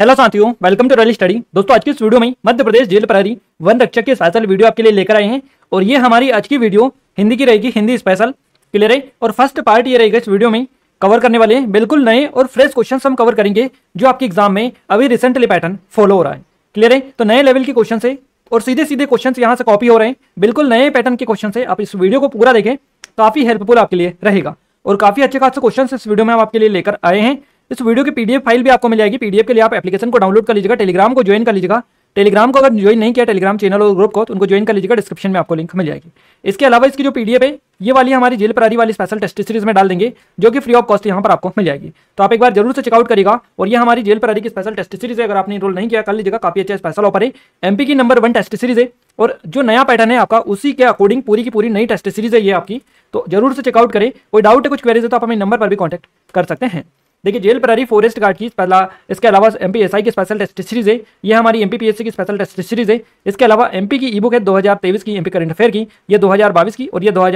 hello साथियों welcome to royal study दोस्तों आज की इस वीडियो में मध्य प्रदेश जेल प्रहरी वन रक्षक के स्पेशल वीडियो आपके लिए लेकर आए हैं और ये हमारी आज की वीडियो हिंदी की रहेगी हिंदी स्पेशल क्लियर है और फर्स्ट पार्ट ये रहेगा इस वीडियो में कवर करने वाले बिल्कुल नए और फ्रेश क्वेश्चन हम कवर करेंगे जो आपके एग्जाम में अभी रिसेंटली पैटर्न फॉलो हो रहा है क्लियर है तो नए लेवल के क्वेश्चन है और सीधे सीधे क्वेश्चन यहाँ से कॉपी हो रहे हैं बिल्कुल नए पैटर्न के क्वेश्चन है आप इस वीडियो को पूरा देखें काफी हेल्पफुल आपके लिए रहेगा और काफी अच्छे खास क्वेश्चन इस वीडियो में हम आपके लिए लेकर आए हैं इस वीडियो की पीडीएफ फाइल भी आपको मिल जाएगी पीडीएफ के लिए आप एप्लीकेशन को डाउनलोड कर लीजिएगा टेलीग्राम को ज्वाइन कर लीजिएगा टेलीग्राम को अगर ज्वाइन नहीं किया टेलीग्राम चैनल और ग्रुप को तो उनको ज्वाइन कर लीजिएगा डिस्क्रिप्शन में आपको लिंक मिल जाएगी इसके अलावा इसकी जो पीडीएफ है ये वाली हमारी जेल परारी वाली स्पेशल टेस्ट सीरीज में डाल देंगे जो कि फ्री ऑफ कॉस्ट यहाँ पर आपको मिल जाएगी तो आप एक बार जरूर से चेकआउट करेगा और ये हमारी जेल परारी की स्पेशल टेस्ट सीरीज है अगर आपने रोल नहीं किया कर लीजिएगा काफी अच्छा स्पेशल ऑफर है एमपी की नंबर वन टेस्ट सीरीज है और जो नया पैटर्न है आपका उसी के अकॉर्डिंग पूरी की पूरी नई टेस्ट सीरीज है ये आपकी तो जरूर से चेकआउट करें कोई डाउट है कुछ क्वेरीज है तो आप हमें नंबर पर भी कॉन्टैक्ट कर सकते हैं देखिए जेल प्रहरी फॉरेस्ट गार्ड की पहला इसके अलावा एम की स्पेशल टेस्ट सीरीज है ये हमारी एम की स्पेशल टेस्ट सीरीज है इसके अलावा एम की ई बुक है दो की एम करंट अफेयर की ये दो की और ये दो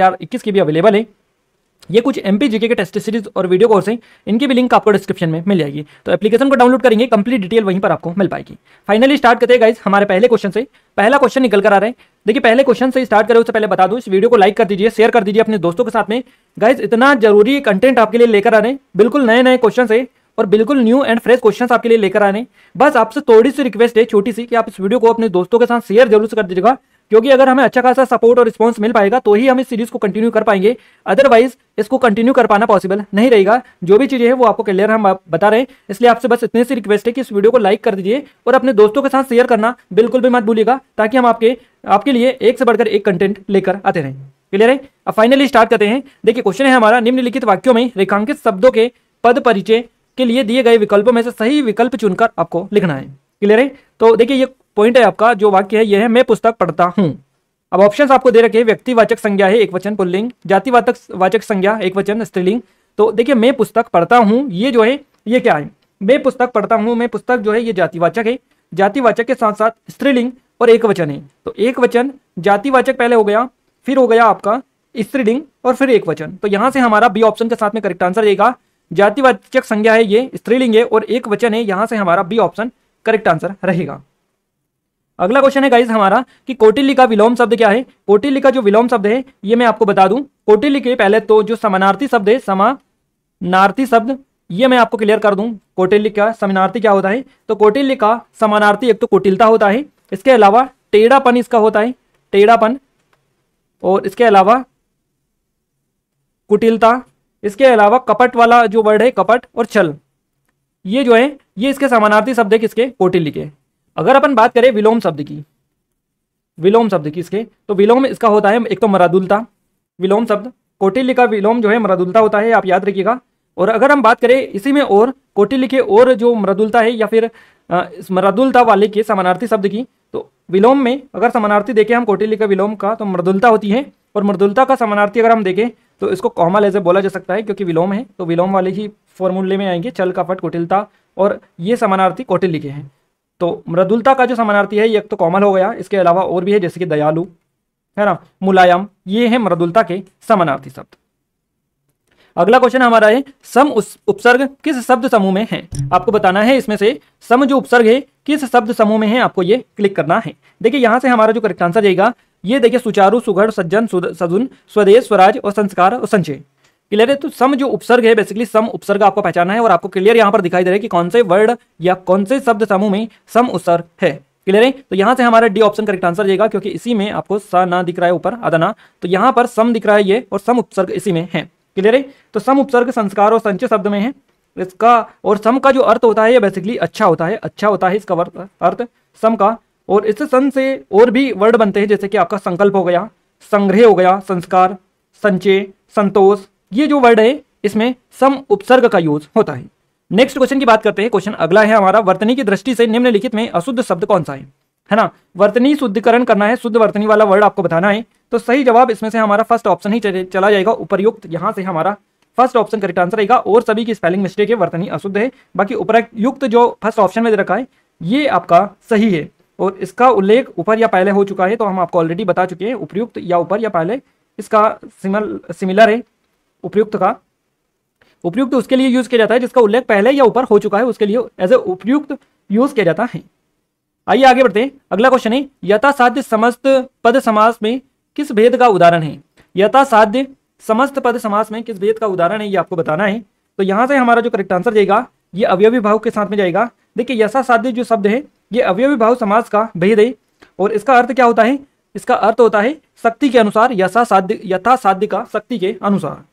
की भी अवेलेबल है ये कुछ एम जीके के टेस्ट सीरीज और वीडियो कोर्स हैं इनकी भी लिंक आपको डिस्क्रिप्शन में मिल जाएगी तो एप्लीकेशन को डाउनलोड करेंगे कंप्लीट डिटेल वहीं पर आपको मिल पाएगी फाइनली स्टार्ट करते हैं गाइज हमारे पहले क्वेश्चन से पहला क्वेश्चन निकल कर आ रहा है देखिए पहले क्वेश्चन से स्टार्ट करें उससे पहले बता दूँ इस वीडियो को लाइक कर दीजिए शेयर कर दीजिए अपने दोस्तों के साथ में गाइज इतना जरूरी कंटेंट आपके लिए लेकर आ रहे हैं बिल्कुल नए नए क्वेश्चन है और बिल्कुल न्यू एंड फ्रेश क्वेश्चन आपके लिए लेकर आने बस आपसे थोड़ी सी रिक्वेस्ट है छोटी सी कि आप इस वीडियो को अपने दोस्तों के साथ शेयर जरूर से कर दीजिएगा क्योंकि अगर हमें अच्छा खासा सपोर्ट और रिस्पॉन्स मिल पाएगा तो ही हम इस सीरीज को कंटिन्यू कर पाएंगे अदरवाइज इसको कंटिन्यू कर पाना पॉसिबल नहीं रहेगा जो भी चीज़ें हैं वो आपको क्लियर हम बता रहे हैं इसलिए आपसे बस इतनी सी रिक्वेस्ट है कि इस वीडियो को लाइक कर दीजिए और अपने दोस्तों के साथ शेयर करना बिल्कुल भी मत भूलिएगा ताकि हम आपके आपके लिए एक से बढ़कर एक कंटेंट लेकर आते रहें क्लियर है अब फाइनली स्टार्ट करते हैं देखिए क्वेश्चन है हमारा निम्नलिखित वाक्यों में रेखांकित शब्दों के पद परिचय के लिए दिए गए विकल्पों में से सही विकल्प चुनकर आपको लिखना है क्लियर है तो देखिए ये पॉइंट है आपका जो वाक्य है यह है मैं पुस्तक पढ़ता हूँ अब ऑप्शन आपको दे रखे व्यक्तिवाचक संज्ञा है एक वचन पुल्लिंग जातिवाचक वाचक संज्ञा एक वचन स्त्रीलिंग तो देखिए मैं पुस्तक पढ़ता हूँ ये जो है ये क्या है मैं पुस्तक पढ़ता हूँ मैं पुस्तक जो है ये जातिवाचक है जातिवाचक के साथ साथ स्त्रीलिंग और एक वचन है तो एक वचन जातिवाचक पहले हो गया फिर हो गया आपका स्त्रीलिंग और फिर एक वचन तो यहाँ से हमारा बी ऑप्शन के साथ में करेक्ट आंसर रहेगा जातिवाचक संज्ञा है ये स्त्रीलिंग है और एक वचन है यहाँ से हमारा बी ऑप्शन करेक्ट आंसर रहेगा अगला क्वेश्चन है गाइज हमारा कि कोटिली का विलोम शब्द क्या है कोटिली का जो विलोम शब्द है ये मैं आपको बता दूं कोटिली के पहले तो जो समानार्थी शब्द है समानार्थी शब्द ये मैं आपको क्लियर कर दूं कोटिली का समानार्थी क्या होता है तो कोटिली का समानार्थी एक तो कोटिलता होता है इसके अलावा टेढ़ापन इसका होता है टेढ़ापन और इसके अलावा कुटिलता इसके अलावा कपट वाला जो वर्ड है कपट और छल ये जो है ये इसके समानार्थी शब्द है किसके कोटिली के अगर अपन बात करें विलोम शब्द की विलोम शब्द की इसके तो विलोम इसका होता है एक तो मरादुलता विलोम शब्द कोटिल्य का विलोम जो है मरादुलता होता है आप याद रखिएगा और अगर हम बात करें इसी में और कोटिल्य के और जो मरादुलता है या फिर मरादुलता वाले के समानार्थी शब्द की तो विलोम में अगर समानार्थी देखें हम कोटिल्य का विलोम का तो मृदुलता होती है और मृदुलता का समानार्थी अगर हम देखें तो इसको कॉमल ऐसे बोला जा सकता है क्योंकि विलोम है तो विलोम वाले ही फॉर्मूले में आएंगे चल का फट कोटिलता और ये समानार्थी कोटिल्य के हैं तो मृदुलता का जो समानार्थी है एक तो कोमल हो गया इसके अलावा और भी है जैसे कि दयालु है ना मुलायम ये है मृदुलता के समानार्थी शब्द अगला क्वेश्चन हमारा है सम उपसर्ग किस शब्द समूह में है आपको बताना है इसमें से सम जो उपसर्ग है किस शब्द समूह में है आपको ये क्लिक करना है देखिए यहां से हमारा जो करेक्ट आंसर जाएगा ये देखिए सुचारू सुघड़ सज्जन सदुन स्वदेश स्वराज और संस्कार और संचय क्लियर है तो सम जो उपसर्ग है बेसिकली सम उपसर्ग आपको पहचाना है और आपको क्लियर यहां पर दिखाई दे रहा है कि कौन से वर्ड या कौन से शब्द समूह में सम उपसर्ग है क्लियर है तो यहां से हमारा डी ऑप्शन करेक्ट आंसर जाएगा क्योंकि इसी में आपको स ना दिख रहा है ऊपर आधा ना तो यहां पर सम दिख रहा है ये और सम उपसर्ग इसी में है क्लियर है तो सम उपसर्ग संस्कार और संचय शब्द में है इसका और सम का जो अर्थ होता है ये बेसिकली अच्छा होता है अच्छा होता है इसका अर्थ सम का और इस सन से और भी वर्ड बनते हैं जैसे कि आपका संकल्प हो गया संग्रह हो गया संस्कार संचय संतोष ये जो वर्ड है इसमें सम उपसर्ग का यूज होता है नेक्स्ट क्वेश्चन की बात करते हैं क्वेश्चन अगला है हमारा वर्तनी की दृष्टि से निम्नलिखित में अशुद्ध शब्द कौन सा है है ना वर्तनी शुद्धिकरण करना है शुद्ध वर्तनी वाला वर्ड आपको बताना है तो सही जवाब इसमें से हमारा फर्स्ट ऑप्शन ही चला जाएगा उपरयुक्त यहाँ से हमारा फर्स्ट ऑप्शन करेक्ट आंसर रहेगा और सभी की स्पेलिंग मिस्टेक है वर्तनी अशुद्ध है बाकी उपरयुक्त जो फर्स्ट ऑप्शन में दे रखा है ये आपका सही है और इसका उल्लेख ऊपर या पहले हो चुका है तो हम आपको ऑलरेडी बता चुके हैं उपयुक्त या ऊपर या पहले इसका सिमिलर है उपयुक्त का उपयुक्त उसके लिए यूज किया जाता है जिसका उल्लेख पहले या ऊपर हो चुका है उसके लिए एज ए उपयुक्त यूज किया जाता है आइए आगे बढ़ते हैं अगला क्वेश्चन है यथासाध्य समस्त पद समास में किस भेद का उदाहरण है यथासाध्य समस्त पद समास में किस भेद का उदाहरण है ये आपको बताना है तो यहाँ से हमारा जो करेक्ट आंसर जाएगा ये अवयवी भाव के साथ में जाएगा देखिए साध्य जो शब्द है ये अवयवी भाव समास का भेद है और इसका अर्थ क्या होता है इसका अर्थ होता है शक्ति के अनुसार यथा साध्य का शक्ति के अनुसार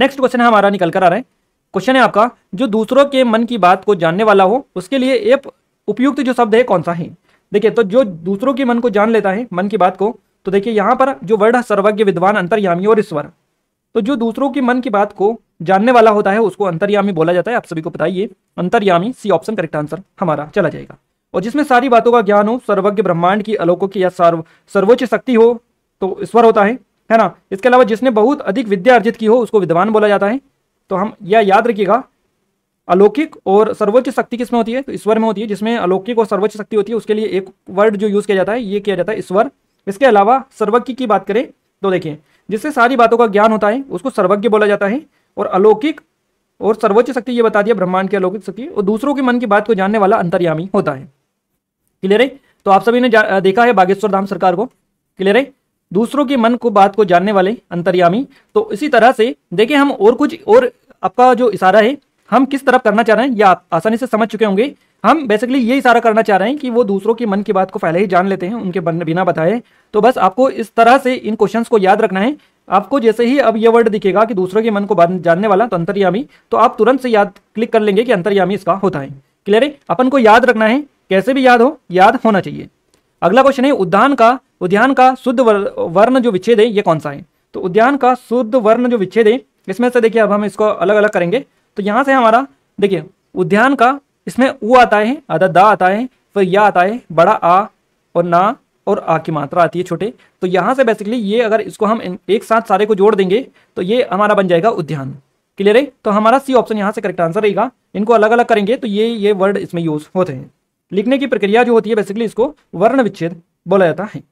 नेक्स्ट क्वेश्चन है हमारा निकल कर आ रहा है क्वेश्चन है आपका जो दूसरों के मन की बात को जानने वाला हो उसके लिए एक उपयुक्त जो शब्द है कौन सा है देखिए तो जो दूसरों के मन को जान लेता है मन की बात को तो देखिए यहाँ पर जो वर्ड है सर्वज्ञ विद्वान अंतर्यामी और ईश्वर तो जो दूसरों की मन की बात को जानने वाला होता है उसको अंतर्यामी बोला जाता है आप सभी को बताइए अंतर्यामी सी ऑप्शन करेक्ट आंसर हमारा चला जाएगा और जिसमें सारी बातों का ज्ञान हो सर्वज्ञ ब्रह्मांड की अलोकों की या सर्व सर्वोच्च शक्ति हो तो ईश्वर होता है है ना इसके अलावा जिसने बहुत अधिक विद्या अर्जित की हो उसको विद्वान बोला जाता है तो हम यह याद रखिएगा अलौकिक और सर्वोच्च शक्ति किसमें होती है तो ईश्वर में होती है जिसमें अलौकिक और सर्वोच्च शक्ति होती है उसके लिए एक वर्ड जो यूज़ किया जाता है ये किया जाता है ईश्वर इसके अलावा सर्वज्ञ की बात करें तो देखिए जिससे सारी बातों का ज्ञान होता है उसको सर्वज्ञ बोला जाता है और अलौकिक और सर्वोच्च शक्ति ये बता दिया ब्रह्मांड की अलौकिक शक्ति और दूसरों के मन की बात को जानने वाला अंतर्यामी होता है क्लियर है तो आप सभी ने देखा है बागेश्वर धाम सरकार को क्लियर है दूसरों के मन को बात को जानने वाले अंतर्यामी तो इसी तरह से देखिए हम और कुछ और आपका जो इशारा है हम किस तरफ करना चाह रहे हैं या आप आसानी से समझ चुके होंगे हम बेसिकली ये इशारा करना चाह रहे हैं कि वो दूसरों के मन की बात को पहले ही जान लेते हैं उनके बिना बताए तो बस आपको इस तरह से इन क्वेश्चन को याद रखना है आपको जैसे ही अब ये वर्ड दिखेगा कि दूसरों के मन को जानने वाला तो अंतर्यामी तो आप तुरंत से याद क्लिक कर लेंगे कि अंतर्यामी इसका होता है क्लियर है अपन को याद रखना है कैसे भी याद हो याद होना चाहिए अगला क्वेश्चन है उद्यान का उद्यान का शुद्ध वर्ण जो विच्छेद है ये कौन सा है तो उद्यान का शुद्ध वर्ण जो विच्छेद है इसमें से देखिए अब हम इसको अलग अलग करेंगे तो यहाँ से हमारा देखिए उद्यान का इसमें ऊ आता है आधा दा आता है फिर या आता है बड़ा आ और ना और आ की मात्रा आती है छोटे तो यहाँ से बेसिकली ये अगर इसको हम एक साथ सारे को जोड़ देंगे तो ये हमारा बन जाएगा उद्यान क्लियर है तो हमारा सी ऑप्शन यहाँ से करेक्ट आंसर रहेगा इनको अलग अलग करेंगे तो ये ये वर्ड इसमें यूज होते हैं लिखने की प्रक्रिया जो होती है बेसिकली इसको वर्ण विच्छेद बोला जाता है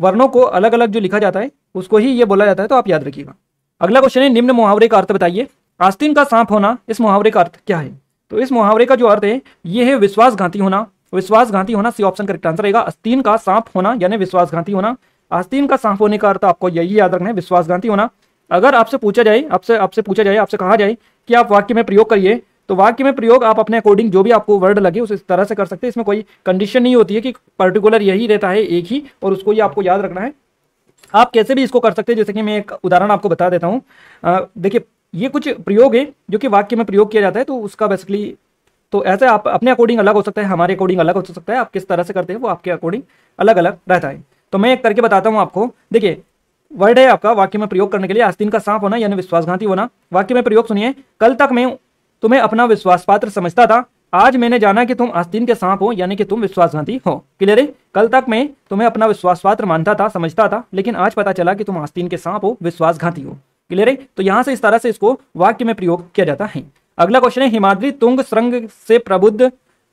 वर्णों को अलग अलग जो लिखा जाता है उसको ही ये बोला जाता है तो आप याद रखिएगा अगला क्वेश्चन है निम्न मुहावरे का अर्थ बताइए आस्तीन का सांप होना इस मुहावरे का अर्थ क्या है तो इस मुहावरे का जो अर्थ है ये है विश्वासघाती होना विश्वासघाती होना सी ऑप्शन करेक्ट आंसर रहेगा आस्तीन का सांप होना यानी विश्वासघाती होना आस्तीन का सांप होने का अर्थ आपको यही याद रखना है विश्वासघाती होना अगर आपसे पूछा जाए आपसे आपसे पूछा जाए आपसे कहा जाए कि आप वाक्य में प्रयोग करिए तो वाक्य में प्रयोग आप अपने अकॉर्डिंग जो भी आपको वर्ड लगे उस इस तरह से कर सकते हैं इसमें कोई कंडीशन नहीं होती है कि पर्टिकुलर यही रहता है एक ही और उसको ही आपको याद रखना है आप कैसे भी इसको कर सकते हैं जैसे कि मैं एक उदाहरण आपको बता देता हूँ देखिए ये कुछ प्रयोग है जो कि वाक्य में प्रयोग किया जाता है तो उसका बेसिकली तो ऐसे आप अपने अकॉर्डिंग अलग हो सकता है हमारे अकॉर्डिंग अलग हो सकता है आप किस तरह से करते हैं वो आपके अकॉर्डिंग अलग अलग रहता है तो मैं एक करके बताता हूँ आपको देखिए वर्ड है आपका वाक्य में प्रयोग करने के लिए आस्तीन का सांप होना यानी विश्वासघाती होना वाक्य में प्रयोग सुनिए कल तक मैं तुम्हें अपना विश्वास पात्र समझता था आज मैंने जाना कि तुम आस्तीन के सांप हो यानी कि तुम विश्वासघाती हो क्लियर है कल तक मैं तुम्हें अपना विश्वास पात्र मानता था समझता था लेकिन आज पता चला कि तुम आस्तीन के सांप हो विश्वासघाती हो क्लियर है तो यहाँ से इस तरह से इसको वाक्य में प्रयोग किया जाता है अगला क्वेश्चन है हिमाद्री तुंग श्रृंग से प्रबुद्ध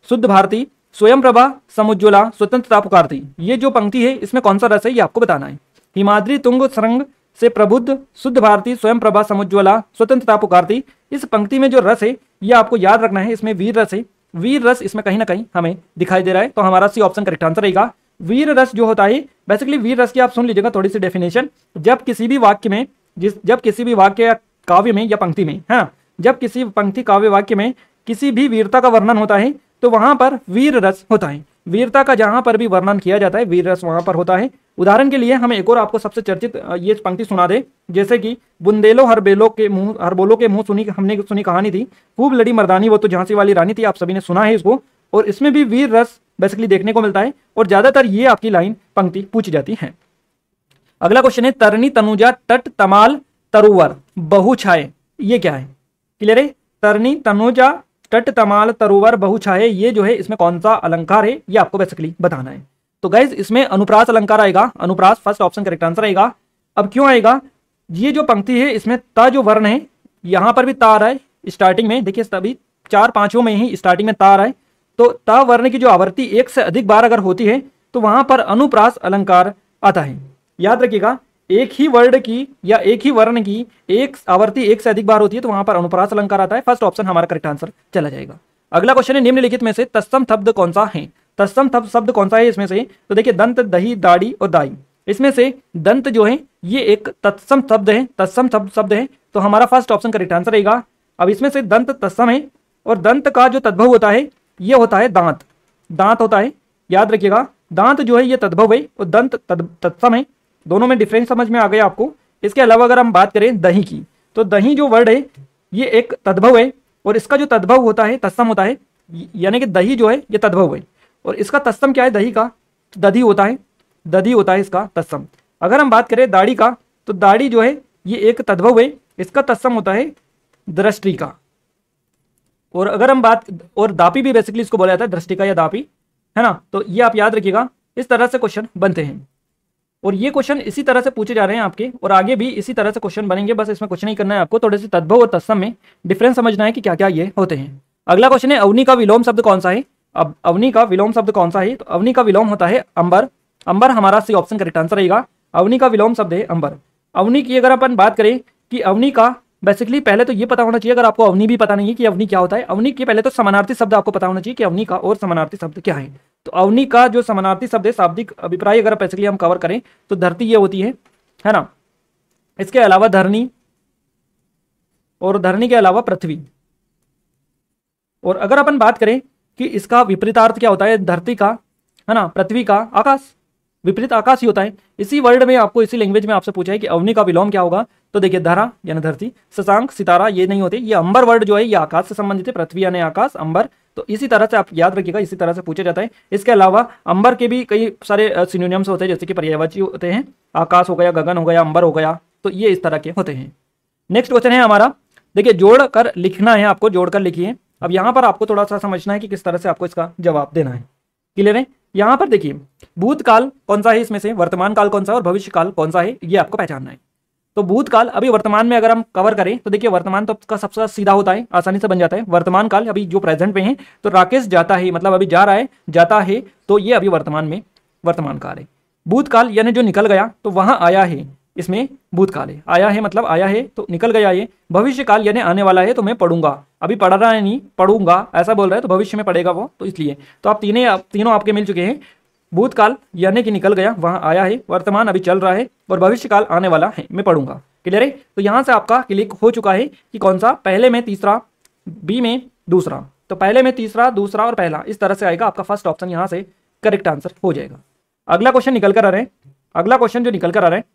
शुद्ध भारती स्वयं प्रभा समुज्ज्वला स्वतंत्रता पुकारती ये जो पंक्ति है इसमें कौन सा रस है ये आपको बताना है हिमाद्री तुंग श्रृंग से प्रबुद्ध शुद्ध भारती स्वयं प्रभा समुज्ज्वला स्वतंत्रता पुकारती इस पंक्ति में जो रस है ये आपको याद रखना है इसमें वीर रस है वीर रस इसमें कहीं ना कहीं हमें दिखाई दे रहा है तो हमारा सी ऑप्शन करेक्ट आंसर रहेगा वीर रस जो होता है बेसिकली वीर रस की आप सुन लीजिएगा थोड़ी सी डेफिनेशन जब किसी भी वाक्य में जिस जब किसी भी वाक्य या काव्य में या पंक्ति में हाँ जब किसी पंक्ति काव्य वाक्य में किसी भी वीरता का वर्णन होता है तो वहां पर वीर रस होता है वीरता का जहां पर भी वर्णन किया जाता है वीर रस वहां पर होता है उदाहरण के लिए हम एक और आपको सबसे चर्चित ये पंक्ति सुना दे जैसे कि बुंदेलो हर बेलो के मुंह हर बोलो के मुंह सुनी हमने सुनी कहानी थी खूब लड़ी मर्दानी वो तो झांसी वाली रानी थी आप सभी ने सुना है इसको और इसमें भी वीर रस बेसिकली देखने को मिलता है और ज्यादातर ये आपकी लाइन पंक्ति पूछी जाती है अगला क्वेश्चन है तरनी तनुजा तट तमाल तरुवर बहु छाए ये क्या है क्लियर है तरनी तनुजा तट तमाल तरोवर बहु बहुछाहे ये जो है इसमें कौन सा अलंकार है ये आपको बेसिकली बताना है तो गाइज इसमें अनुप्रास अलंकार आएगा अनुप्रास फर्स्ट ऑप्शन करेक्ट आंसर आएगा अब क्यों आएगा ये जो पंक्ति है इसमें ता जो वर्ण है यहाँ पर भी ता आ रहा है स्टार्टिंग में देखिए सभी चार पांचों में ही स्टार्टिंग में ता आ रहा है तो ता वर्ण की जो आवृत्ति एक से अधिक बार अगर होती है तो वहां पर अनुप्रास अलंकार आता है याद रखिएगा एक ही वर्ड की या एक ही वर्ण की एक आवर्ती एक से अधिक बार होती है तो वहां पर अनुप्रास अलंकार आता है फर्स्ट ऑप्शन हमारा करेक्ट आंसर चला जाएगा अगला क्वेश्चन है निम्नलिखित में से तत्सम शब्द कौन सा है तत्सम शब्द कौन सा है इसमें से तो देखिए दंत दही दाढ़ी और दाई इसमें से दंत जो है ये एक तत्सम शब्द है तत्सम शब्द है तो हमारा फर्स्ट ऑप्शन करेक्ट आंसर रहेगा अब इसमें से दंत तत्सम है और दंत का जो तद्भव होता है ये होता है दांत दांत होता है याद रखिएगा दांत जो है ये तद्भव है और दंत तत्सम है दोनों में डिफरेंस समझ में आ गया आपको इसके अलावा अगर हम बात करें दही की तो दही जो वर्ड है ये एक तद्भव है और इसका जो तद्भव होता है तस्सम होता है यानी कि दही जो है ये तद्भव है और इसका तस्सम क्या है दही का दधी होता है दधी होता है इसका तस्सम अगर हम बात करें दाढ़ी का तो दाढ़ी जो है ये एक तद्भव है इसका तस्सम होता है दृष्टि का और अगर हम बात और दापी भी बेसिकली इसको बोला जाता है दृष्टि का या दापी है ना तो ये आप याद रखिएगा इस तरह से क्वेश्चन बनते हैं और ये क्वेश्चन इसी तरह से पूछे जा रहे हैं आपके और आगे भी इसी तरह से क्वेश्चन बनेंगे बस इसमें कुछ नहीं करना है आपको थोड़े से तद्भव और तत्सम में डिफरेंस समझना है कि क्या क्या ये होते हैं अगला क्वेश्चन है अवनी का विलोम शब्द कौन सा है अब अवनी का विलोम शब्द कौन सा है तो अवनी का विलोम होता है अंबर अंबर हमारा सी ऑप्शन करेक्ट आंसर रहेगा अवनी का विलोम शब्द है अंबर अवनी की अगर अपन बात करें कि अवनी का बेसिकली पहले तो ये पता होना चाहिए अगर आपको अवनी भी पता नहीं है कि अवनी क्या होता है अवनी के पहले तो समानार्थी शब्द आपको पता होना चाहिए कि अवनी का और समानार्थी शब्द क्या है तो अवनी का जो समानार्थी शब्द है शाब्दिक अभिप्राय अगर बेसिकली हम कवर करें तो धरती ये होती है है ना इसके अलावा धरनी और धरनी के अलावा पृथ्वी और अगर अपन बात करें कि इसका विपरीतार्थ क्या होता है धरती का है ना पृथ्वी का आकाश विपरीत आकाश ही होता है इसी वर्ड में आपको इसी लैंग्वेज में आपसे पूछा है कि अवनी का विलोम क्या होगा तो देखिए धरा यानी धरती शशांक सितारा ये नहीं होते ये अंबर वर्ड जो है ये आकाश से संबंधित है पृथ्वी यानी आकाश अंबर तो इसी तरह से आप याद रखिएगा इसी तरह से पूछा जाता है इसके अलावा अंबर के भी कई सारे सिनोनियम्स होते हैं जैसे कि पर्यायवाची होते हैं आकाश हो गया गगन हो गया अंबर हो गया तो ये इस तरह के होते हैं नेक्स्ट क्वेश्चन है हमारा देखिए जोड़ कर लिखना है आपको जोड़ कर लिखिए अब यहाँ पर आपको थोड़ा सा समझना है कि किस तरह से आपको इसका जवाब देना है क्लियर है यहाँ पर देखिए भूतकाल कौन सा है इसमें से वर्तमान काल कौन सा और भविष्य काल कौन सा है ये आपको पहचानना है तो भूतकाल अभी वर्तमान में अगर हम कवर करें तो देखिए वर्तमान तो आपका सबसे सीधा होता है आसानी से बन जाता है वर्तमान काल अभी जो प्रेजेंट में है तो राकेश जाता है मतलब अभी जा रहा है जाता है तो ये अभी वर्तमान में वर्तमान काल है भूतकाल यानी जो निकल गया तो वहां आया है इसमें भूतकाल है आया है मतलब आया है तो निकल गया ये भविष्य काल यानी आने वाला है तो मैं पढ़ूंगा अभी पढ़ रहा है नहीं पढ़ूंगा ऐसा बोल रहा है तो भविष्य में पढ़ेगा वो तो इसलिए तो आप तीनों आप तीनों आपके मिल चुके हैं भूतकाल यानी कि निकल गया वहां आया है वर्तमान अभी चल रहा है और भविष्यकाल आने वाला है मैं पढ़ूंगा क्लियर है तो यहाँ से आपका क्लिक हो चुका है कि कौन सा पहले में तीसरा बी में दूसरा तो पहले में तीसरा दूसरा और पहला इस तरह से आएगा आपका फर्स्ट ऑप्शन यहाँ से करेक्ट आंसर हो जाएगा अगला क्वेश्चन निकल कर आ रहे हैं अगला क्वेश्चन जो निकल कर आ रहे हैं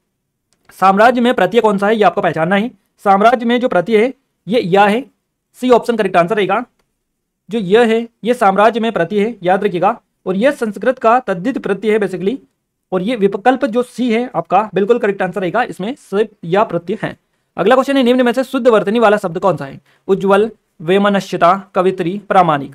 साम्राज्य में प्रत्यय कौन सा है ये आपको पहचानना है साम्राज्य में जो प्रत्यय है ये या है सी ऑप्शन करेक्ट आंसर रहेगा जो यह है ये साम्राज्य में प्रति है याद रखिएगा और यह संस्कृत का तद्दित प्रत्यय है बेसिकली और ये विकल्प जो सी है आपका बिल्कुल करेक्ट आंसर रहेगा इसमें या प्रत्यय है अगला क्वेश्चन है निम्न में से शुद्ध वर्तनी वाला शब्द कौन सा है उज्ज्वल वेमनश्यता कवित्री प्रामाणिक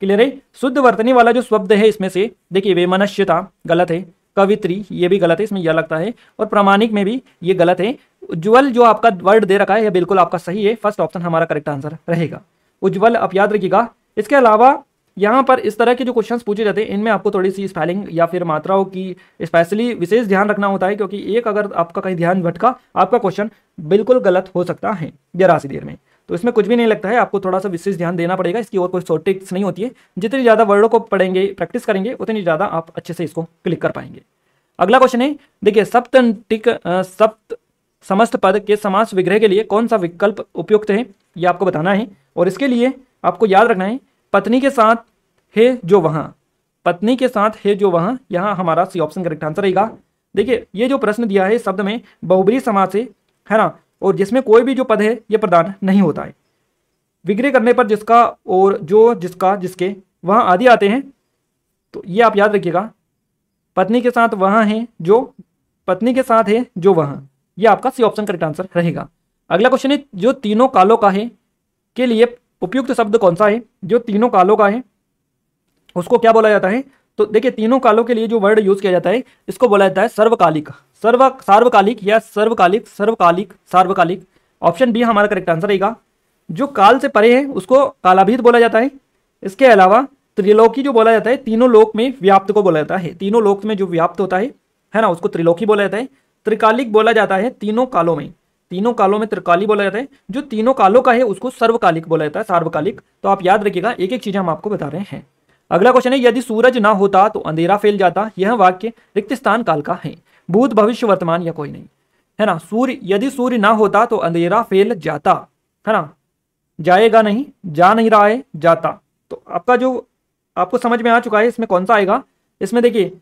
क्लियर है शुद्ध वर्तनी वाला जो शब्द है इसमें से देखिए वेमनश्यता गलत है कवित्री ये भी गलत है इसमें यह लगता है और प्रामाणिक में भी ये गलत है उज्ज्वल जो आपका वर्ड दे रखा है यह बिल्कुल आपका सही है फर्स्ट ऑप्शन हमारा करेक्ट आंसर रहेगा उज्ज्वल आप याद रखिएगा इसके अलावा यहाँ पर इस तरह के जो क्वेश्चन पूछे जाते हैं इनमें आपको थोड़ी सी स्पेलिंग या फिर मात्राओं की स्पेशली विशेष ध्यान रखना होता है क्योंकि एक अगर आपका कहीं ध्यान भटका आपका क्वेश्चन बिल्कुल गलत हो सकता है जरा सी देर में तो इसमें कुछ भी नहीं लगता है आपको थोड़ा सा विशेष ध्यान देना पड़ेगा इसकी और कोई शॉर्ट टिक्स नहीं होती है जितनी ज़्यादा वर्डों को पढ़ेंगे प्रैक्टिस करेंगे उतनी ज़्यादा आप अच्छे से इसको क्लिक कर पाएंगे अगला क्वेश्चन है देखिए सप्तिक सप्त समस्त पद के समास विग्रह के लिए कौन सा विकल्प उपयुक्त है ये आपको बताना है और इसके लिए आपको याद रखना है पत्नी के साथ है जो वहां पत्नी के साथ है जो वहां यहाँ हमारा सी ऑप्शन करेक्ट आंसर रहेगा देखिए ये जो प्रश्न दिया है शब्द में बहुबरी समाज से है ना और जिसमें कोई भी जो पद है ये प्रदान नहीं होता है विग्रह करने पर जिसका और जो जिसका जिसके वहां आदि आते हैं तो ये आप याद रखिएगा पत्नी के साथ वहां है जो पत्नी के साथ है जो वहां ये आपका सी ऑप्शन करेक्ट आंसर रहेगा अगला क्वेश्चन है जो तीनों कालों का है के लिए उपयुक्त शब्द कौन सा है जो तीनों कालों का है उसको क्या बोला जाता है तो देखिए तीनों कालों के लिए जो वर्ड यूज किया जाता है इसको बोला जाता है सर्वकालिक सर्व सार्वकालिक या सर्वकालिक सर्वकालिक सार्वकालिक ऑप्शन बी हमारा करेक्ट आंसर रहेगा जो काल से परे है उसको कालाभीत बोला जाता है इसके अलावा त्रिलोकी जो बोला जाता है तीनों लोक में व्याप्त को बोला जाता है तीनों लोक में जो व्याप्त होता है है ना उसको त्रिलोकी बोला जाता है त्रिकालिक बोला जाता है तीनों कालों में तीनों कालों में त्रिकाली बोला जाता है जो तीनों कालों का है उसको सर्वकालिक बोला जाता है सार्वकालिक तो आप याद रखिएगा एक एक चीज हम आपको बता रहे हैं अगला क्वेश्चन है यदि सूरज ना होता तो अंधेरा फैल जाता यह वाक्य रिक्त स्थान काल का है भूत भविष्य वर्तमान या कोई नहीं है ना सूर्य यदि सूर्य ना होता तो अंधेरा फैल जाता है ना जाएगा नहीं जा नहीं रहा है जाता तो आपका जो आपको समझ में आ चुका है इसमें कौन सा आएगा इसमें देखिए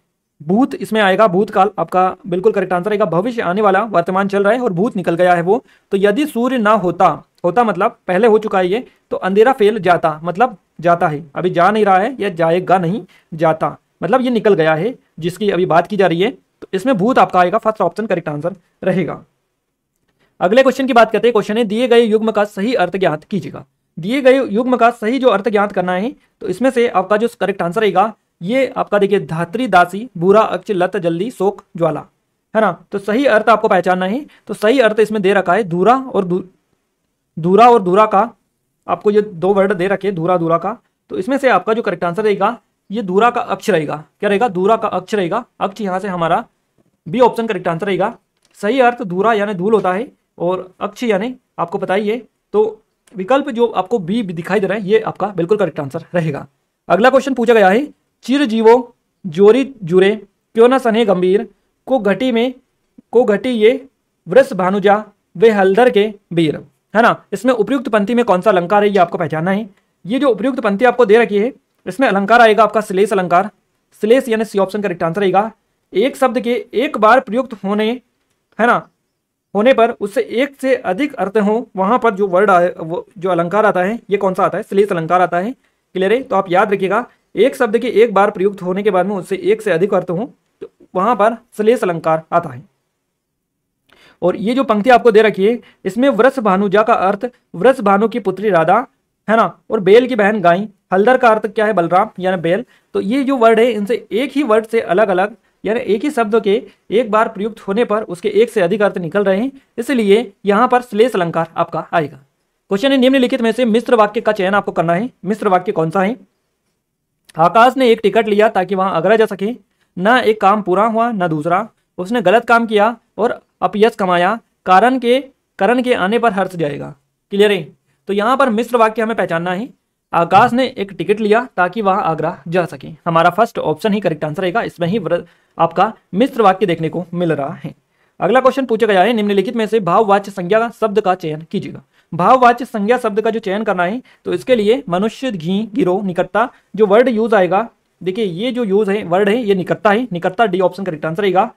भूत इसमें आएगा भूतकाल आपका बिल्कुल करेक्ट आंसर आएगा भविष्य आने वाला वर्तमान चल रहा है और भूत निकल गया है वो तो यदि सूर्य ना होता होता मतलब पहले हो चुका है ये तो अंधेरा फेल जाता मतलब जाता है अभी जा नहीं रहा है या जाएगा नहीं जाता मतलब ये निकल गया है जिसकी अभी बात की जा रही है तो इसमें भूत आपका आएगा फर्स्ट ऑप्शन करेक्ट आंसर रहेगा अगले क्वेश्चन की बात करते हैं क्वेश्चन है दिए गए युग्म का सही अर्थ ज्ञात कीजिएगा दिए गए युग्म का सही जो अर्थ ज्ञात करना है तो इसमें से आपका जो करेक्ट आंसर रहेगा ये आपका देखिए धात्री दासी बुरा अक्ष लत जल्दी शोक ज्वाला है ना तो सही अर्थ आपको पहचानना है तो सही अर्थ इसमें दे रखा है दूरा और दू, दूरा और दूरा का आपको ये दो वर्ड दे रखे दूरा दूरा का तो इसमें से आपका जो करेक्ट आंसर रहेगा ये दूरा का अक्ष रहेगा क्या रहेगा दूरा का अक्ष रहेगा अक्ष यहाँ से हमारा बी ऑप्शन करेक्ट आंसर रहेगा सही अर्थ दूरा यानी धूल होता है और अक्ष यानी आपको बताइए तो विकल्प जो आपको बी दिखाई दे रहा है ये आपका बिल्कुल करेक्ट आंसर रहेगा अगला क्वेश्चन पूछा गया है चिर जीवो जोरी जुरे क्यों न सने गंभीर को घटी में को घटी ये वृष भानुजा वे हलधर के वीर है ना इसमें उपयुक्त पंथी में कौन सा अलंकार है ये आपको पहचानना है ये जो उपयुक्त पंथी आपको दे रखी है इसमें अलंकार आएगा आपका स्लेस अलंकार सिलेस यानी सी ऑप्शन करेक्ट आंसर आएगा एक शब्द के एक बार प्रयुक्त होने है ना होने पर उससे एक से अधिक अर्थ हो वहां पर जो वर्ड वो जो अलंकार आता है ये कौन सा आता है सिलेस अलंकार आता है क्लियर है तो आप याद रखिएगा एक शब्द के एक बार प्रयुक्त होने के बाद में उससे एक से अधिक अर्थ हो तो वहां पर श्लेष अलंकार आता है और ये जो पंक्ति आपको दे रखी है इसमें वृष भानुजा का अर्थ वृष भानु की पुत्री राधा है ना और बेल की बहन गाय हल्दर का अर्थ क्या है बलराम यानी बेल तो ये जो वर्ड है इनसे एक ही वर्ड से अलग अलग यानी एक ही शब्द के एक बार प्रयुक्त होने पर उसके एक से अधिक अर्थ निकल रहे हैं इसलिए यहाँ पर श्लेष अलंकार आपका आएगा क्वेश्चन है निम्नलिखित में से मिश्र वाक्य का चयन आपको करना है मिश्र वाक्य कौन सा है आकाश ने एक टिकट लिया ताकि वहां आगरा जा सके न एक काम पूरा हुआ न दूसरा उसने गलत काम किया और अपयस कमाया कारण के करण के आने पर हर्ष जाएगा क्लियर है तो यहाँ पर मिश्र वाक्य हमें पहचानना है आकाश ने एक टिकट लिया ताकि वहां आगरा जा सके हमारा फर्स्ट ऑप्शन ही करेक्ट आंसर रहेगा इसमें ही आपका मिश्र वाक्य देखने को मिल रहा है अगला क्वेश्चन पूछा गया है निम्नलिखित में से भाववाच्य संज्ञा का शब्द का चयन कीजिएगा भाववाच्य संज्ञा शब्द का जो चयन करना है तो इसके लिए मनुष्य घी गिरो निकटता जो वर्ड यूज आएगा देखिए ये जो यूज है वर्ड है ये निकटता है निकटता डी ऑप्शन करेक्ट आंसर रहेगा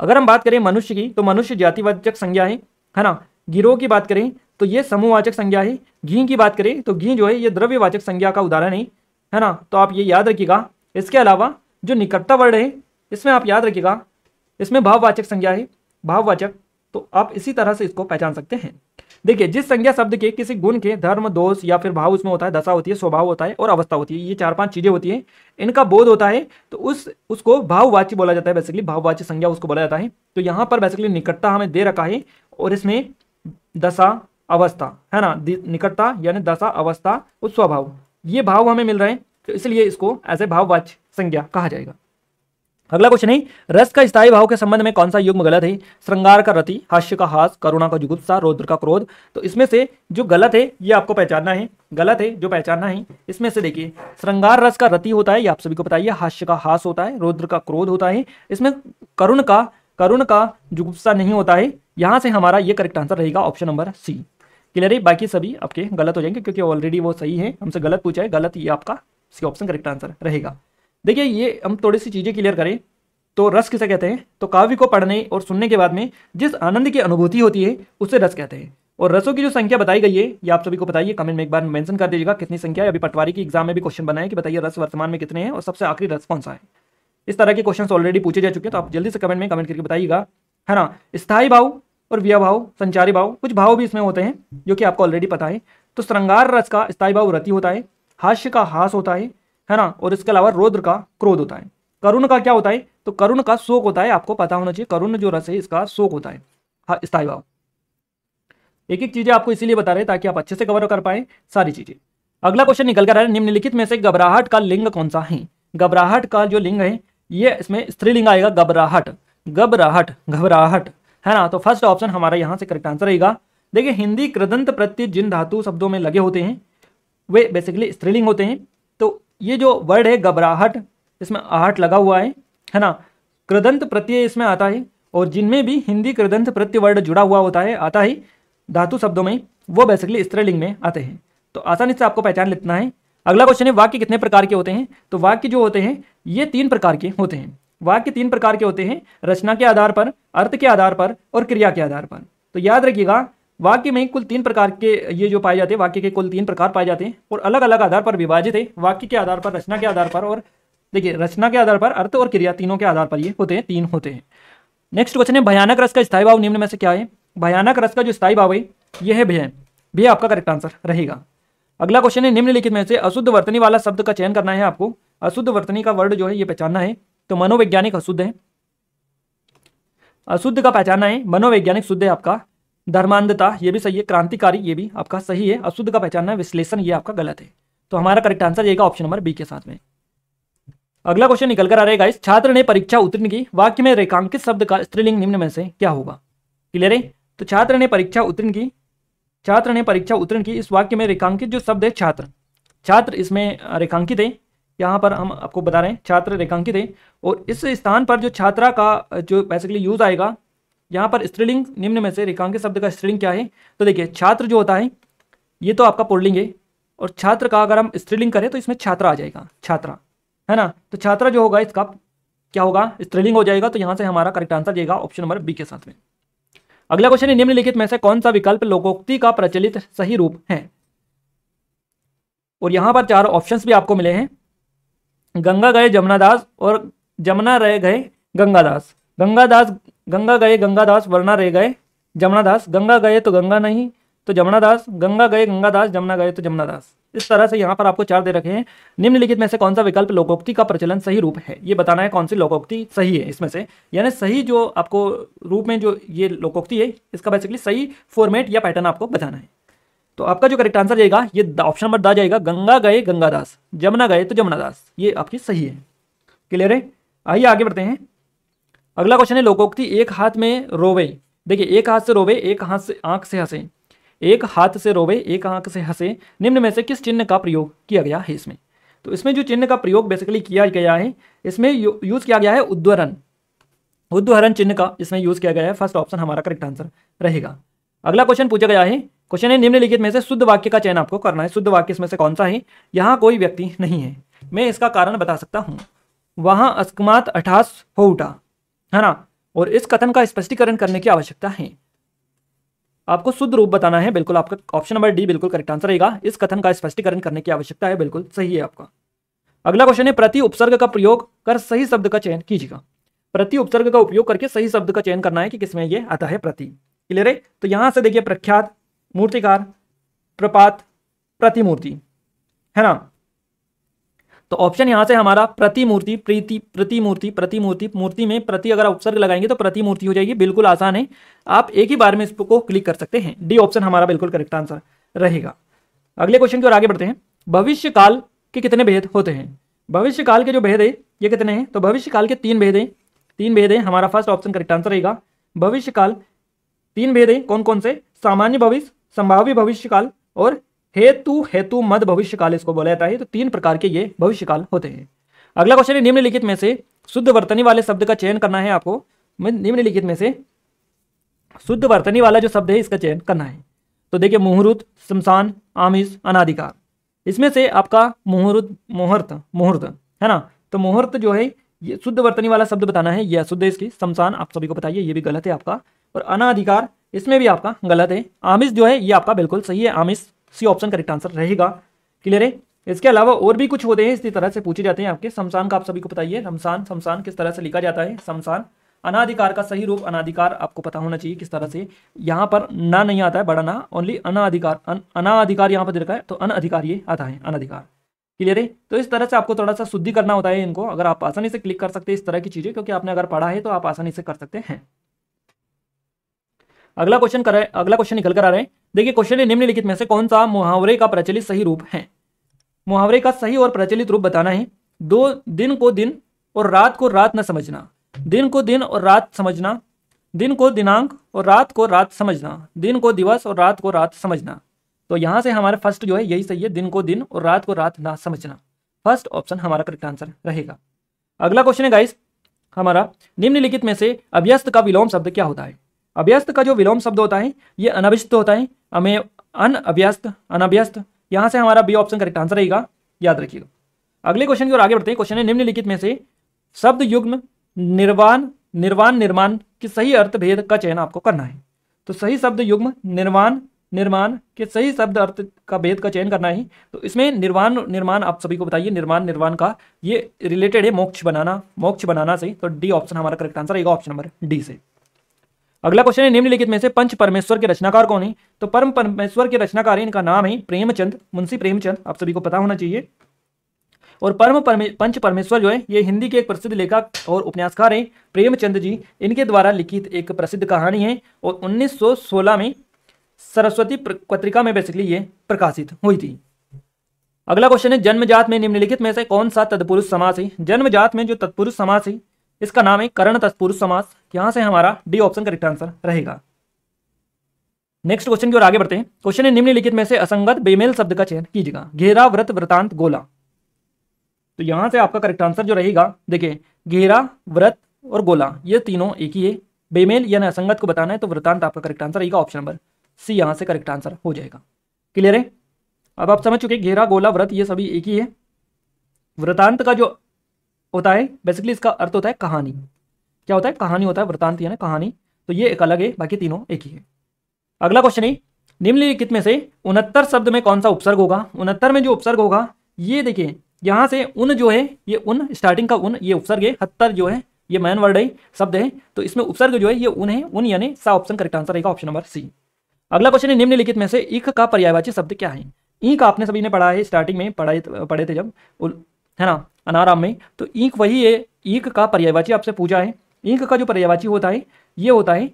अगर हम बात करें मनुष्य की तो मनुष्य जातिवाचक संज्ञा है है ना गिरोह की बात करें तो ये समूहवाचक संज्ञा है घी की बात करें तो घी जो है ये द्रव्यवाचक संज्ञा का उदाहरण है है ना तो आप ये याद रखिएगा इसके अलावा जो निकटता वर्ड है इसमें आप याद रखिएगा इसमें भाववाचक संज्ञा है भाववाचक तो आप इसी तरह से इसको पहचान सकते हैं देखिए जिस संज्ञा शब्द के किसी गुण के धर्म दोष या फिर भाव उसमें होता है दशा होती है स्वभाव होता है और अवस्था होती है ये चार पांच चीजें होती है इनका बोध होता है तो उस उसको भाववाची बोला जाता है बेसिकली भाववाची संज्ञा उसको बोला जाता है तो यहाँ पर बेसिकली निकटता हमें दे रखा है और इसमें दशा अवस्था है ना निकटता यानी दशा अवस्था और स्वभाव ये भाव हमें मिल रहे हैं तो इसलिए इसको ऐसे भाववाच संज्ञा कहा जाएगा अगला क्वेश्चन है रस का स्थायी भाव के संबंध में कौन सा युग्म गलत है श्रृंगार का रति हास्य का हास करुणा का जुगुप्सा रोद्र का क्रोध तो इसमें से जो गलत है ये आपको पहचानना है गलत है जो पहचानना है इसमें से देखिए श्रृंगार रस का रति होता है ये आप सभी को बताइए हास्य का हास होता है रोद्र का क्रोध होता है इसमें करुण का करुण का जुगुप्सा नहीं होता है यहाँ से हमारा ये करेक्ट आंसर रहेगा ऑप्शन नंबर सी क्लियर है बाकी सभी आपके गलत हो जाएंगे क्योंकि ऑलरेडी वो सही है हमसे गलत पूछा है गलत ये आपका ऑप्शन करेक्ट आंसर रहेगा देखिए ये हम थोड़ी सी चीज़ें क्लियर करें तो रस किसे कहते हैं तो काव्य को पढ़ने और सुनने के बाद में जिस आनंद की अनुभूति होती है उसे रस कहते हैं और रसों की जो संख्या बताई गई है ये आप सभी को बताइए कमेंट में एक बार मेंशन कर दीजिएगा कितनी संख्या है अभी पटवारी की एग्जाम में भी क्वेश्चन बनाए कि बताइए रस वर्तमान में कितने हैं और सबसे आखिरी रस कौन सा है इस तरह के क्वेश्चन ऑलरेडी पूछे जा चुके हैं तो आप जल्दी से कमेंट में कमेंट करके बताइएगा है ना स्थायी भाव और व्यय भाव संचारी भाव कुछ भाव भी इसमें होते हैं जो कि आपको ऑलरेडी पता है तो श्रृंगार रस का स्थायी भाव रति होता है हास्य का हास होता है है ना और इसके अलावा रोद्र का क्रोध होता है करुण का क्या होता है तो करुण का शोक होता है आपको पता होना चाहिए करुण जो रस है इसका शोक होता है हाँ स्थायी भाव एक एक चीजें आपको इसीलिए बता रहे ताकि आप अच्छे से कवर कर पाए सारी चीजें अगला क्वेश्चन निकल कर आ रहा है निम्नलिखित में से घबराहट का लिंग कौन सा है घबराहट का जो लिंग है ये इसमें स्त्रीलिंग आएगा घबराहट घबराहट घबराहट है ना तो फर्स्ट ऑप्शन हमारा यहाँ से करेक्ट आंसर रहेगा देखिए हिंदी कृदंत प्रत्यय जिन धातु शब्दों में लगे होते हैं वे बेसिकली स्त्रीलिंग होते हैं तो ये जो वर्ड है घबराहट इसमें आहट लगा हुआ है है ना कृदंत प्रत्यय इसमें आता है और जिनमें भी हिंदी कृदंत प्रत्यय वर्ड जुड़ा हुआ होता है आता ही धातु शब्दों में वो बेसिकली स्त्रीलिंग में आते हैं तो आसानी से आपको पहचान लेना है अगला क्वेश्चन है वाक्य कितने प्रकार के होते हैं तो वाक्य जो होते हैं ये तीन प्रकार के होते हैं वाक्य तीन प्रकार के होते हैं रचना के आधार पर अर्थ के आधार पर और क्रिया के आधार पर तो याद रखिएगा वाक्य में कुल तीन प्रकार के ये जो पाए जाते हैं वाक्य के कुल तीन प्रकार पाए जाते हैं और अलग अलग आधार पर विभाजित है वाक्य के आधार पर रचना के आधार पर और देखिए रचना के आधार पर अर्थ और क्रिया तीनों के आधार पर ये होते हैं तीन होते हैं नेक्स्ट क्वेश्चन है भयानक रस का स्थायी भाव निम्न में से क्या है भयानक रस का जो स्थायी भाव है यह है भय भय आपका करेक्ट आंसर रहेगा अगला क्वेश्चन है निम्नलिखित में से अशुद्ध वर्तनी वाला शब्द का चयन करना है आपको अशुद्ध वर्तनी का वर्ड जो है ये पहचानना है तो मनोवैज्ञानिक अशुद्ध है अशुद्ध का पहचानना है मनोवैज्ञानिक शुद्ध है आपका धर्मांधता ये भी सही है क्रांतिकारी ये भी आपका सही है अशुद्ध का पहचानना विश्लेषण ये आपका गलत है तो हमारा करेक्ट आंसर येगा ऑप्शन नंबर बी के साथ में अगला क्वेश्चन निकल कर आ रहेगा इस छात्र ने परीक्षा उत्तीर्ण की वाक्य में रेखांकित शब्द का स्त्रीलिंग निम्न में से क्या होगा क्लियर है तो छात्र ने परीक्षा उत्तीर्ण की छात्र ने परीक्षा उत्तीर्ण की इस वाक्य में रेखांकित जो शब्द है छात्र छात्र इसमें रेखांकित है यहाँ पर हम आपको बता रहे हैं छात्र रेखांकित है और इस स्थान पर जो छात्रा का जो बेसिकली यूज आएगा यहाँ पर स्त्रीलिंग निम्न में से रेखांकित शब्द का स्त्रीलिंग क्या है तो देखिए छात्र जो होता है ये तो आपका पुल्लिंग है और छात्र का अगर हम स्त्रीलिंग करें तो इसमें छात्रा आ जाएगा छात्रा है ना तो छात्रा जो होगा इसका क्या होगा स्त्रीलिंग हो जाएगा तो यहाँ से हमारा करेक्ट आंसर जाएगा ऑप्शन नंबर बी के साथ में अगला क्वेश्चन है निम्नलिखित में से कौन सा विकल्प लोकोक्ति का प्रचलित सही रूप है और यहाँ पर चार ऑप्शन भी आपको मिले हैं गंगा गए जमुना दास और जमुना रह गए गंगादास गंगादास गंगा गए गंगादास वरना रह गए जमुनादास गंगा गए तो गंगा नहीं तो जमुनादास गंगा गए गंगादास जमुना गए तो जमुनादास इस तरह से यहाँ पर आपको चार दे रखे हैं निम्नलिखित में से कौन सा विकल्प लोकोक्ति का प्रचलन सही रूप है ये बताना है कौन सी लोकोक्ति सही है इसमें से यानी सही जो आपको रूप में जो ये लोकोक्ति है इसका बेसिकली सही फॉर्मेट या पैटर्न आपको बताना है तो आपका जो करेक्ट आंसर जाएगा ये ऑप्शन नंबर दा जाएगा गंगा गए गंगादास जमुना गए तो जमुनादास ये आपकी सही है क्लियर है आइए आगे बढ़ते हैं अगला क्वेश्चन है लोकोक्ति एक हाथ में रोवे देखिए एक हाथ से रोवे एक हाथ से आंख से हंसे एक हाथ से रोवे एक आंख से हंसे निम्न में से किस चिन्ह का प्रयोग किया गया है इसमें तो इसमें जो चिन्ह का प्रयोग बेसिकली किया गया है इसमें यूज किया गया है उद्वरण उद्वहरण चिन्ह का इसमें यूज किया गया है फर्स्ट ऑप्शन हमारा करेक्ट आंसर रहेगा अगला क्वेश्चन पूछा गया है क्वेश्चन है निम्नलिखित में से शुद्ध वाक्य का चयन आपको करना है शुद्ध वाक्य इसमें से कौन सा है यहाँ कोई व्यक्ति नहीं है मैं इसका कारण बता सकता हूँ वहां अस्कमात अठास हो उठा है ना और इस कथन का स्पष्टीकरण करने की आवश्यकता है आपको शुद्ध रूप बताना है बिल्कुल आपका ऑप्शन नंबर डी बिल्कुल करेक्ट आंसर रहेगा इस कथन का स्पष्टीकरण करने की आवश्यकता है बिल्कुल सही है आपका अगला क्वेश्चन है प्रति उपसर्ग का प्रयोग कर सही शब्द का चयन कीजिएगा प्रति उपसर्ग का उपयोग करके सही शब्द का चयन करना है कि किसमें ये आता है प्रति क्लियर है तो यहां से देखिए प्रख्यात मूर्तिकार प्रपात प्रतिमूर्ति है ना तो ऑप्शन यहां से हमारा प्रतिमूर्ति प्रीति प्रतिमूर्ति प्रतिमूर्ति मूर्ति में प्रति अगर उपसर्ग लगाएंगे तो प्रतिमूर्ति हो जाएगी बिल्कुल आसान है आप एक ही बार में इसको क्लिक कर सकते हैं डी ऑप्शन हमारा बिल्कुल करेक्ट आंसर रहेगा अगले क्वेश्चन की ओर आगे बढ़ते हैं भविष्य काल के कितने भेद होते हैं भविष्य काल के जो भेद है ये कितने हैं तो भविष्य काल के तीन भेद हैं तीन भेद हैं हमारा फर्स्ट ऑप्शन करेक्ट आंसर रहेगा भविष्य काल तीन भेद हैं कौन कौन से सामान्य भविष्य संभाव्य भविष्य काल और हेतु हेतु मध भविष्य काल इसको बोला जाता है तो तीन प्रकार के ये भविष्य काल होते हैं अगला क्वेश्चन है निम्नलिखित में से शुद्ध वर्तनी वाले शब्द का चयन करना है आपको निम्नलिखित में से शुद्ध वर्तनी वाला जो शब्द है इसका चयन करना है तो देखिए मुहूर्त शमशान आमिष अनाधिकार इसमें से आपका मुहूर्त मुहूर्त मुहूर्त है ना तो मुहूर्त जो है ये शुद्ध वर्तनी वाला शब्द बताना है यह शुद्ध इसकी शमशान आप सभी को बताइए ये भी गलत है आपका और अनाधिकार इसमें भी आपका गलत है आमिष जो है ये आपका बिल्कुल सही है आमिष सी ऑप्शन करेक्ट आंसर रहेगा क्लियर है इसके अलावा और भी कुछ होते हैं इसी तरह से पूछे जाते हैं आपके शमशान का आप सभी को बताइए रमशान शमशान किस तरह से लिखा जाता है शमशान अनाधिकार का सही रूप अनाधिकार आपको पता होना चाहिए किस तरह से यहाँ पर ना नहीं आता है बड़ा ना ओनली अनाधिकार अन, अनाधिकार यहाँ पर देखा है तो अनाधिकार ये आता है अनाधिकार क्लियर है तो इस तरह से आपको थोड़ा सा शुद्धि करना होता है इनको अगर आप आसानी से क्लिक कर सकते हैं इस तरह की चीज़ें क्योंकि आपने अगर पढ़ा है तो आप आसानी से कर सकते हैं अगला क्वेश्चन कर अगला क्वेश्चन निकल कर आ रहे हैं देखिए क्वेश्चन है निम्नलिखित में से कौन सा मुहावरे का प्रचलित सही रूप है मुहावरे का सही और प्रचलित रूप बताना है दो दिन को दिन और रात को रात न समझना दिन को दिन और रात समझना दिन को दिनांक और रात को रात समझना दिन को दिवस और रात को रात समझना तो यहाँ से हमारा फर्स्ट जो है यही सही है दिन को दिन और रात को रात ना समझना फर्स्ट ऑप्शन हमारा करेक्ट आंसर रहेगा अगला क्वेश्चन है गाइस हमारा निम्नलिखित में से अभ्यस्त का विलोम शब्द क्या होता है अभ्यस्त का जो विलोम शब्द होता है ये अनभ्यस्त होता है हमें अन अभ्यस्त अनभ्यस्त यहाँ से हमारा बी ऑप्शन करेक्ट आंसर रहेगा याद रखिएगा अगले क्वेश्चन की ओर आगे बढ़ते हैं क्वेश्चन है निम्नलिखित में से शब्द युग्म निर्वाण निर्वाण निर्माण के सही अर्थ भेद का चयन आपको करना है तो सही शब्द युग्म निर्वाण निर्माण के सही शब्द अर्थ का भेद का चयन करना है तो इसमें निर्वाण निर्माण आप सभी को बताइए निर्माण निर्वाण का ये रिलेटेड है मोक्ष बनाना मोक्ष बनाना से तो डी ऑप्शन हमारा करेक्ट आंसर रहेगा ऑप्शन नंबर डी से अगला क्वेश्चन है निम्नलिखित में से पंच परमेश्वर के रचनाकार कौन है तो परम परमेश्वर के रचनाकार है इनका नाम है प्रेमचंद मुंशी प्रेमचंद आप सभी को पता होना चाहिए और परम परमे, पंच परमेश्वर जो है ये हिंदी के एक प्रसिद्ध लेखक और उपन्यासकार हैं प्रेमचंद जी इनके द्वारा लिखित एक प्रसिद्ध कहानी है और 1916 में सरस्वती पत्रिका में बेसिकली ये प्रकाशित हुई थी अगला क्वेश्चन है जन्मजात में निम्नलिखित में से कौन सा तत्पुरुष समास है जन्मजात में जो तत्पुरुष समास है इसका नाम है करण तत्पुरुष समास यहां से हमारा डी ऑप्शन करेक्ट आंसर रहेगा नेक्स्ट क्वेश्चन की ओर आगे बढ़ते हैं क्वेश्चन है निम्नलिखित में से असंगत बेमेल शब्द का चयन कीजिएगा घेरा व्रत व्रतांत गोला तो यहां से आपका करेक्ट आंसर जो रहेगा देखिए घेरा व्रत और गोला ये तीनों एक ही है बेमेल यानी असंगत को बताना है तो वृतांत आपका करेक्ट आंसर रहेगा ऑप्शन नंबर सी यहां से करेक्ट आंसर हो जाएगा क्लियर है अब आप समझ चुके घेरा गोला व्रत ये सभी एक ही है वृतांत का जो होता है बेसिकली इसका अर्थ होता है कहानी क्या होता है कहानी होता है वृतांत यानी कहानी तो ये एक अलग है बाकी तीनों एक ही है अगला क्वेश्चन है निम्नलिखित में से उनहत्तर शब्द में कौन सा उपसर्ग होगा उनहत्तर में जो उपसर्ग होगा ये देखिए यहाँ से उन जो है ये उन स्टार्टिंग का उन ये उपसर्ग है हत्तर जो है ये मैन वर्ड है शब्द है तो इसमें उपसर्ग जो है ये उन है उन यानी सा ऑप्शन करेक्ट आंसर रहेगा ऑप्शन नंबर सी अगला क्वेश्चन है निम्नलिखित में से ईख का पर्यायवाची शब्द क्या है ईख आपने सभी ने पढ़ा है स्टार्टिंग में पढ़ाए पढ़े थे जब है ना अनाराम में तो ईंक वही है ईंक का पर्यायवाची आपसे पूछा है ईंक का जो पर्यायवाची होता है ये होता है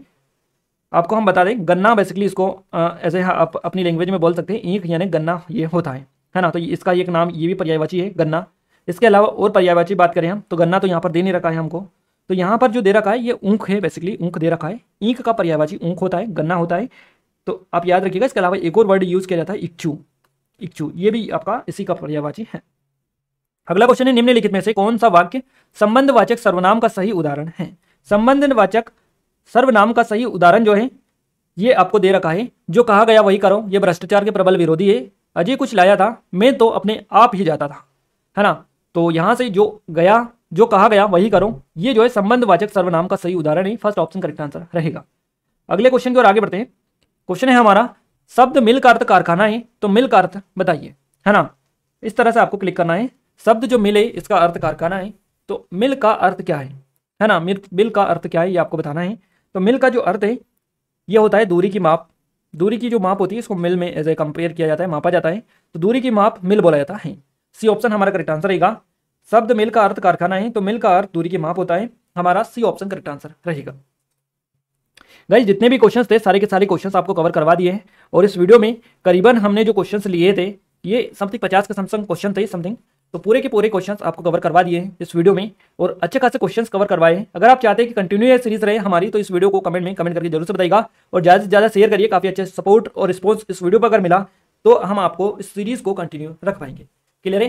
आपको हम बता दें गन्ना बेसिकली इसको ऐसे हाँ, आप अपनी लैंग्वेज में बोल सकते हैं ईंक यानी गन्ना ये होता है है ना तो इसका एक नाम ये भी पर्यायवाची है गन्ना इसके अलावा और पर्यायवाची बात करें हम तो गन्ना तो यहाँ पर दे नहीं रखा है हमको तो यहाँ पर जो दे रखा है ये ऊँख है बेसिकली ऊँख दे रखा है ईंक का पर्यायवाची ऊँख होता है गन्ना होता है तो आप याद रखिएगा इसके अलावा एक और वर्ड यूज़ किया जाता है इक्चू इक्चू ये भी आपका इसी का पर्यायवाची है अगला क्वेश्चन है निम्नलिखित में से कौन सा वाक्य संबंधवाचक सर्वनाम का सही उदाहरण है संबंधवाचक सर्वनाम का सही उदाहरण जो है ये आपको दे रखा है जो कहा गया वही करो ये भ्रष्टाचार के प्रबल विरोधी है अजय कुछ लाया था मैं तो अपने आप ही जाता था है ना तो यहाँ से जो गया जो कहा गया वही करो ये जो है संबंधवाचक सर्वनाम का सही उदाहरण है फर्स्ट ऑप्शन करेक्ट आंसर रहेगा अगले क्वेश्चन की ओर आगे बढ़ते हैं क्वेश्चन है हमारा शब्द मिल्क अर्थ कारखाना है तो मिल्क अर्थ बताइए है ना इस तरह से आपको क्लिक करना है शब्द जो मिले इसका अर्थ कारखाना है तो मिल का अर्थ क्या है है ना मिल मिल का अर्थ क्या है ये आपको बताना है तो मिल का जो अर्थ है ये होता है दूरी की माप दूरी की जो माप होती है इसको मिल में एज ए कंपेयर किया जाता है मापा जाता है तो दूरी की माप मिल बोला जाता है सी ऑप्शन हमारा करेक्ट आंसर रहेगा शब्द मिल का अर्थ कारखाना है तो मिल का अर्थ दूरी की माप होता है हमारा सी ऑप्शन करेक्ट आंसर रहेगा गाइज जितने भी क्वेश्चन थे सारे के सारे क्वेश्चन आपको कवर करवा दिए हैं और इस वीडियो में करीबन हमने जो क्वेश्चन लिए थे ये समथिंग पचास के समथिंग क्वेश्चन थे समथिंग तो पूरे के पूरे क्वेश्चंस आपको कवर करवा दिए हैं इस वीडियो में और अच्छे खासे क्वेश्चंस कवर करवाए हैं अगर आप चाहते हैं कि कंटिन्यू ये सीरीज रहे हमारी तो इस वीडियो को कमेंट में कमेंट करके जरूर से बताएगा और ज़्यादा से ज़्यादा शेयर करिए काफ़ी अच्छे सपोर्ट और रिस्पॉन्स इस वीडियो पर अगर मिला तो हम आपको इस सीरीज़ को कंटिन्यू रख पाएंगे क्लियर है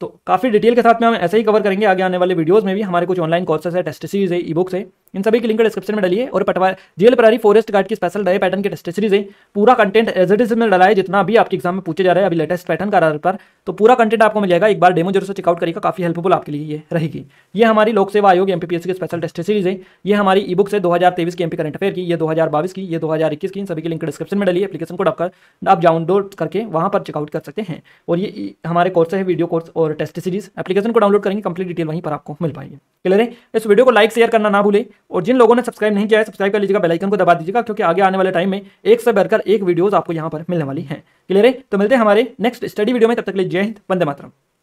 तो काफ़ी डिटेल के साथ में हम ऐसे ही कवर करेंगे आगे आने वाले वीडियोज़ में भी हमारे कुछ ऑनलाइन कोर्सेस है टेस्ट सीरीज़ है ई बुक्स है इन सभी की लिंक डिस्क्रिप्शन में डालिए और पटवा जेल प्रारी फॉरेस्ट गार्ड की स्पेशल डाय पैटर्न के टेस्टरीज है पूरा कंटेंट एज इट इज में डाला है जितना भी आपके एग्जाम में पूछे जा रहे हैं अभी लेटेस्ट पैटर्न का आधार पर तो पूरा कंटेंट आपको मिलेगा एक बार डेमो जरूर से चेकआउट करेगा काफी हेल्पफुल आपके लिए ये रहेगी ये हमारी लोक सेवा आयोग एमपीपीएस की स्पेशल टेस्ट सीरीज है ये हमारी ई बुक है दो की एमपी करंट अफेयर की ये दो की ये दो की इन सभी की लिंक डिस्क्रिप्शन में डाली एप्लीकेशन को डॉक्टर आप डाउनलोड करके वहाँ पर चेकआउट कर सकते हैं और ये हमारे कोर्स है वीडियो कोर्स और टेस्ट सीरीज एप्लीकेशन को डाउनलोड करेंगे कंप्लीट डिटेल वहीं पर आपको मिल पाएंगे क्लियर है इस वीडियो को लाइक शेयर करना ना भूलें और जिन लोगों ने सब्सक्राइब नहीं किया है सब्सक्राइब कर लीजिएगा बेलाइकन को दबा दीजिएगा क्योंकि आगे आने वाले टाइम में एक से बढ़कर एक वीडियोस आपको यहां पर मिलने वाली है क्लियर है तो मिलते हैं हमारे नेक्स्ट स्टडी वीडियो में तब तक लिए जय हिंद वंदे मातरम